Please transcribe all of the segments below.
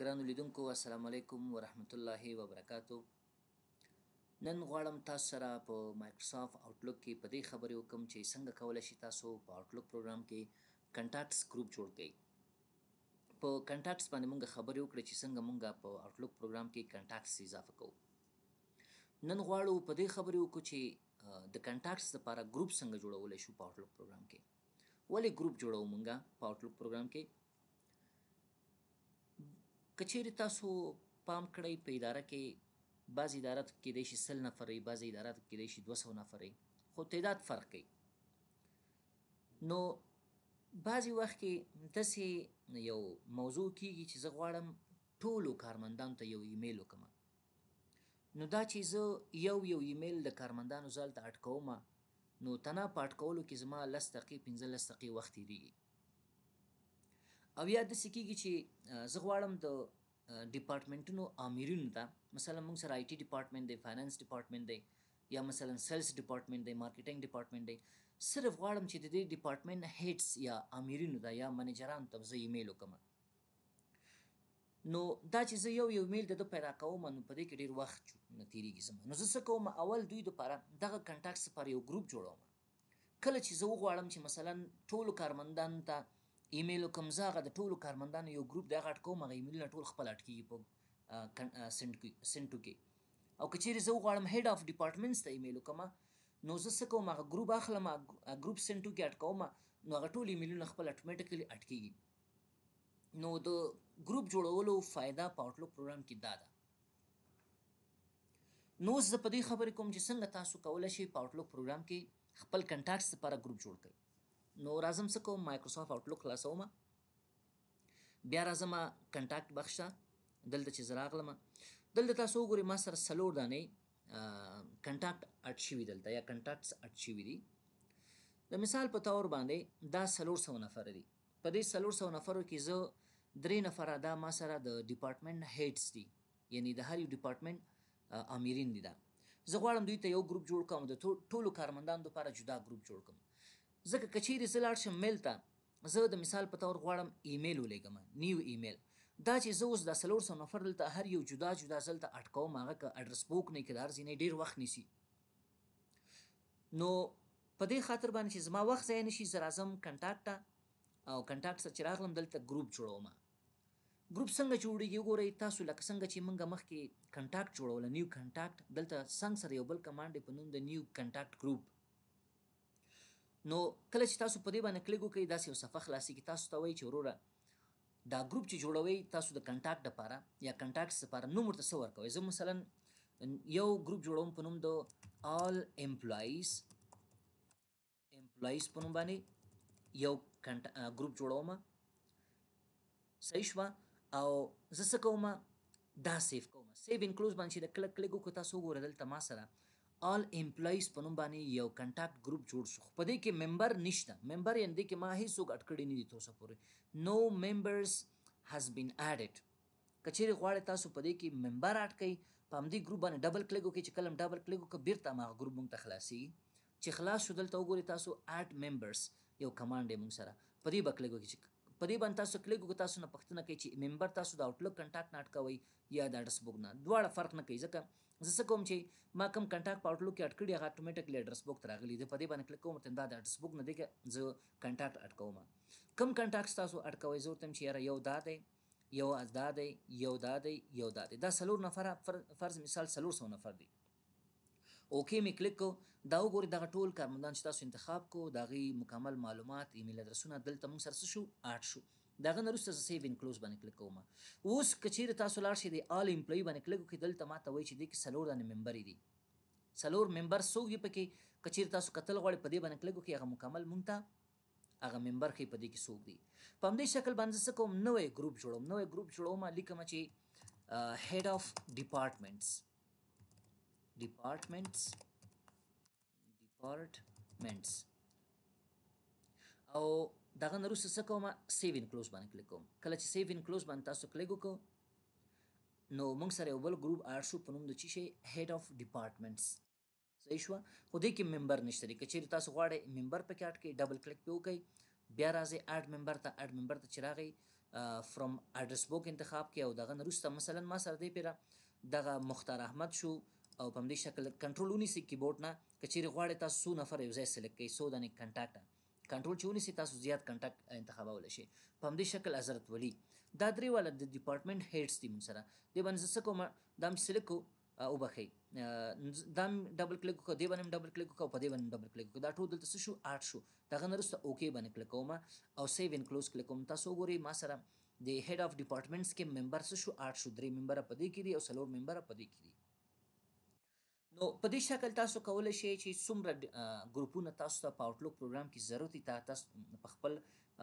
ګران لیدونکو السلام علیکم ورحمت الله وبرکاتو نن غواړم تاسو سره په مایکروسافټ آوټلوک کې په دې خبرې وکم چې څنګه کولای شي تاسو په آوټلوک پروګرام کې کنټاکټس ګروپ جوړ کړئ په کنټاکټس باندې مونږ خبرې وکړې چې څنګه مونږ په آوټلوک پروګرام کې کنټاکټس اضافه کوو نن غواړو په دې خبرې وکړو چې د کنټاکټس لپاره ګروپ څنګه جوړولی شو په آوټلوک پروګرام کې ولې ګروپ جوړو مونږه په آوټلوک پروګرام کې کچېری تاسو پام کړئ په اداره کې بعض ادارات کې د شي سل نفرې بعض ادارات کې د شي 200 نفرې خو تعداد فرق کوي نو بعضی وخت کې تاسو یو موضوع کیږي چې زه غواړم ټولو کارمندانو ته یو ایمیل وکم نو دا چې زه یو یو ایمیل د کارمندانو ځل ته اٹکوم نو تنه پټ کولو کې زما لس دقیقې 15 دقیقې وخت تیریږي او یا د سکیږي چې زه غواړم د ډپارټمنټونو امیرینو ته مثلا موږ سره آی ټی ډپارټمنټ دی فاینانس ډپارټمنټ دی یا مثلا سیلز ډپارټمنټ دی مارکیټینګ ډپارټمنټ دی صرف غواړم چې د دې ډپارټمنټ هیډس یا امیرینو ته یا منیجرانو ته زه ایمیل وکم نو دا چې زه یو یو میل د پیدا کوم نو په دې کې ډیر وخت نه تیریږي زما نو زه څه کوم اول دوی لپاره دغه کنټاکټس لپاره یو ګروپ جوړوم کله چې زه وغواړم چې مثلا ټولو کارمندانو ته ایمیل کوم زغه د ټولو کارمندانو یو ګروپ د غټ کوم غي ایمیل ټول خپل اٹکی په سنټو کې او کچېره زه غواړم هډ اف ډپارټمنټس ته ایمیل کوم نو زه څه کوم هغه ګروپ اخلم ګروپ سنټو کې اٹ کوم نو هغه ټول ایمیلونه خپل اټومټیکلی اٹکیږي نو د ګروپ جوړولو فائدہ پاوټلو پروګرام کې دا ده نو زه په دې خبرې کوم چې څنګه تاسو کولای شئ په آوټلوک پروګرام کې خپل کنټاکټس لپاره ګروپ جوړ کړئ نو راځم څه کوم مایکروسافټ آوټلوک خلاصوم بیا راځم کنټاکټ بخش دلته چې زراغلم دلته تاسو وګورئ ما سره سلور دانې کنټاکټ اټ شوي دلته یا کنټاکټس اټ شوي دي د مثال په تور باندې دا سلور سو نفر دي په دې سلور سو نفرو کې زه درې نفر دا ما سره د ډپارټمنټ هیډز دي یعنی د هر یو ډپارټمنټ امیرین دي دا زه غواړم دوی ته یو ګروپ جوړ کوم د ټولو کارمندانو لپاره جدا ګروپ جوړ کوم ځکه کچیر زلاړ شم میل ته زه د مثال په تور غواړم ایمیل ولېګم نیو ایمیل دا چې زه اوس د سلور سم نفر دلته هر یو جدا جدا زلته اٹکاو ماغه ک اډرس بوک نه کدار زینې ډیر وخت نیسی نو په دې خاطر باندې چې زما وخت ځای نشي زر اعظم کنټاکټ او کنټاکټ سره چراغلم دلته ګروپ جوړوم ګروپ څنګه جوړیږي ګورئ تاسو لکه څنګه چې موږ مخکې کنټاکټ جوړول نیو کنټاکټ دلته څنګه سره یو بل کمانډ په نوم د نیو کنټاکټ ګروپ نو کله چې تاسو په دې باندې کلیک وکړئ داسې یو صفحه خلاصېږي تاسو ته وایي چې وروره دا ګروپ چې جوړوي تاسو د کنټاکټ لپاره یا کنټاکټس لپاره نوم ورته څه ورکوئ زه مثلا یو ګروپ جوړوم په نوم د آل امپلایز امپلایز په نوم باندې یو ګروپ جوړوم صحیح شوه او زه څه کوم دا سیف کوم سیو انکلوز باندې چې د کلک کلیک وکړو تاسو وګورئ دلته ما سره آل امپلایز په نوم باندې یو کنټاکټ ګروپ جوړ شو په دې کې ممبر نشته ممبر یعنی کې ما هیڅوک اٹکړی نه دي توسه پورې نو ممبرز هاز بین اډډ کچېری غواړی تاسو په دې کې ممبر اډ کړئ په همدې ګروپ باندې ډبل کلیک وکړئ چې کلم ډبل کلیک وکړئ بیرته ما ګروپ مونږ ته خلاصي چې خلاص شو دلته وګورئ تاسو اډ ممبرز یو کمانډ مونږ سره په دې بکلیک وکړئ چې په دې باندې تاسو کلیک وکړئ تاسو نه پښتنه کوي چې ممبر تاسو د آوټلوک کنټاکټ نه اٹکوي یا د اډرس بوک نه دواړه فرق نه کوي ځکه زه څه کوم چې ما کوم کنټاکټ په آوټلوک کې اډ کړی هغه اتوماتیکلی اډرس بک ته راغلی دی په دې باندې کلیک کوم ته دا د اډرس بک نه دی که زه کنټاکټ اډ کوم کوم کنټاکټ تاسو اډ کوئ زه ورته چې یاره یو دا دی یو دا دی یو دا دی یو دا دی دا څلور نفره فرض مثال څلور سو نفر دی اوکی می کلیک کو دا وګوري دغه ټول کارمندان چې تاسو انتخاب کو دغه مکمل معلومات ایمیل ادرسونه دلته موږ سره شو اډ شو داغه نرسته سیو ان کلوز باندې کلیک کوم اوس کچیر تاسو لاړ شئ د آل امپلوي باندې کلیک وکړئ دلته ماته وایي چې د سلور دانه ممبر دي سلور ممبر څوک دی پکې کچیر تاسو قتل غوړي په دې باندې کلیک وکړئ هغه مکمل مونږ هغه ممبر خې په دې کې څوک دی په همدې شکل باندې څه کوم نوې ګروپ جوړوم نوې ګروپ جوړوم لیکم چې هډ اف ډپارټمنټس ډپارټمنټس ډپارټمنټس او دغه نه روسه څه کوم سیو ان کلوز باندې کلیک کوم کله چې سیو ان کلوز باندې تاسو کلیک وکړو نو موږ سره یو بل ګروپ آر شو په نوم د چی شي هډ اف ډپارټمنټس صحیح شو خو دې کې ممبر نشته لري کچېر تاسو غواړئ ممبر په کټ کې ډبل کلیک پیو کوي بیا راځي اډ ممبر ته اډ ممبر ته چراغي فرام اډرس بوک انتخاب کې او دغه نرسته مثلا ما سره دی پیره دغه مختار احمد شو او په دې شکل کنټرول ونی سي کیبورډ نه کچېر غواړئ تاسو نفر یو ځای سلیکټ کړئ سو دنه کنټاکټ کنټرول چې ونیسي تاسو زیات کنټاکټ انتخابولی شئ په همدې شکل حضرت ولی دا درې والا د ډپارټمنټ هیډس دي موږ سره دې باندې زه څه کوم دا مې سلیکټ کوو وبخې دا ډبل کلیک وکړو دې باندې ډبل کلیک وکړو په دې باندې ډبل کلیک وکړو دا ټول دلته څه شو آټ شو دا غن وروسته اوکې باندې کلیک کوم او سیو ان کلوز کلیک کوم تاسو وګورئ ما سره د هډ اف ډپارټمنټس کې ممبر څه شو آټ شو درې ممبر په دې کې دي او څلور ممبر په دې کې دي نو په دې شکل تاسو کولای شئ چې څومره ګروپونه تاسو ته په آوټلوک پروګرام کې ضرورت دي تاسو په خپل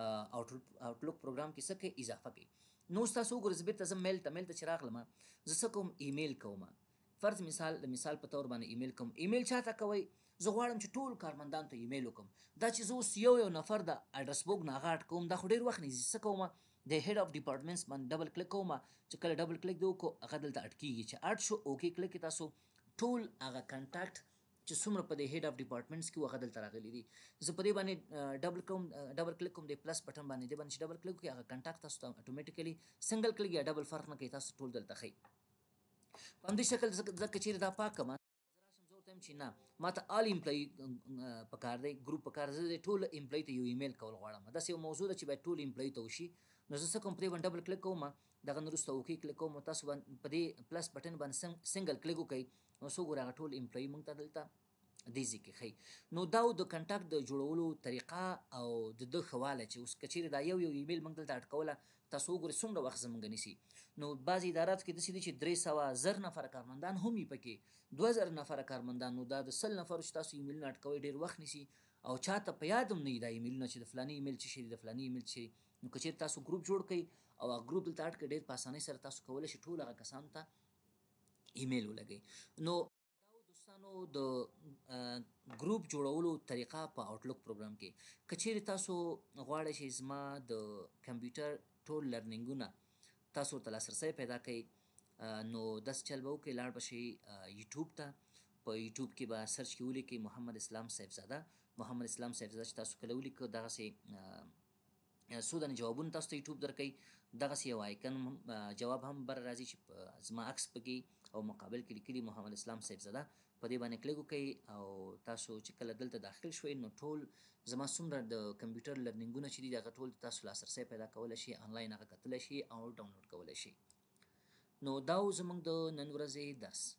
آوټلوک پروګرام کې څه کې اضافه کړئ نو تاسو وګورئ بیرته زه میل ته میل ته چې راغلم زه څه کوم ایمیل کوم فرض مثال د مثال په تور باندې ایمیل کوم ایمیل چاته کوي زه غواړم چې ټول کارمندان ته ایمیل وکم دا چې زه اوس یو یو نفر د اډرس بوک نه غاټ کوم دا خو ډیر وخت نه ځي کوم د هډ اف ډپارټمنټس باندې ډبل کلیک کوم چې کله ډبل کلیک دوی کو هغه دلته اټکیږي چې اډ شو اوکی کلیک تاسو ټول هغه کنټاکټ چې څومره په د هډ اف ډپارټمنټس کې وغه دلته راغلي دي زه په دې باندې ډبل کوم ډبل کلیک کوم د پلس بٹن باندې دې باندې ډبل کلیک کوي هغه کنټاکټ تاسو ته اتوماتیکلی سنگل کلیک یا ډبل فرق نه کوي تاسو ټول دلته خي په همدې شکل ځکه چې دا پاک ما راشم زه ورته چې نه ما ته آل امپلای پکار دی ګروپ پکار زه ټول امپلای ته یو ایمیل کول غواړم دا یو موضوع ده چې باید ټول امپلای ته وشي نو زه څه کوم پرې باندې ډبل کلیک کوم دغه نورسته اوکی کلیک کوم تاسو باندې په دې پلس بٹن باندې سنگل کلیک وکئ نو څو ګره ټول امپلوي مونږ ته دلته دیزی کې خی نو دا د کنټاکټ د جوړولو طریقه او د د خواله چې اوس کچیر دا یو یو ایمیل مونږ دلته اٹکوله تاسو ګره څومره وخت زمونږ نسی نو بعض ادارات کې د سیدی چې 300 زر نفر کارمندان هم یې پکې 2000 نفر کارمندان نو دا د 100 نفر چې تاسو ایمیل نه اٹکوي ډیر وخت نسی او چاته په یادم نه دی دا ایمیل نه چې د فلاني ایمیل چې شي د فلاني ایمیل چې نو که چیرې تاسو ګروپ جوړ کړئ او هغه ګروپ دلته اډ کړئ ډېر په اسانۍ سره تاسو کولی شئ ټول هغه کسانو ته ایمیل ولګئ نو دوستانو د ګروپ جوړولو طریقه په آوټلوک پروګرام کې کچېری تاسو غواړئ چې زما د کمپیوټر ټول لرنینګونه تاسو ته لاسرسی پیدا کړئ نو داس چل به وکړئ لاړ به شئ یوټیوب ته په یوټیوب کې به سرچ کې ولیکئ محمد اسلام صاحبزاده محمد اسلام صاحبزاده چې تاسو کله ولیکه دغسې څو د جوابونه تاسو ته یوټیوب درکې دغه سی وایکن جواب هم بر راځي چې زما عکس پکې او مقابل کې لیکلي محمد اسلام صاحب زده په دې باندې کلیک وکړئ او تاسو چې کله دلته داخل شوئ نو ټول زما څومره د کمپیوټر لرنینګونه چې دي دغه ټول تاسو لاسرسي پیدا کول شي آنلاین هغه کتلی شي او ډاونلوډ کول شي نو دا زمونږ د نن ورځې درس